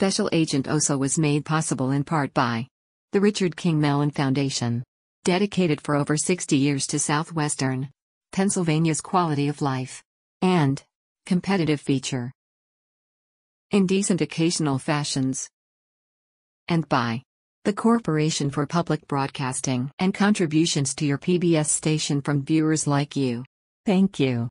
Special Agent Oso was made possible in part by the Richard King Mellon Foundation, dedicated for over 60 years to southwestern Pennsylvania's quality of life and competitive feature indecent occasional fashions, and by the Corporation for Public Broadcasting and contributions to your PBS station from viewers like you. Thank you.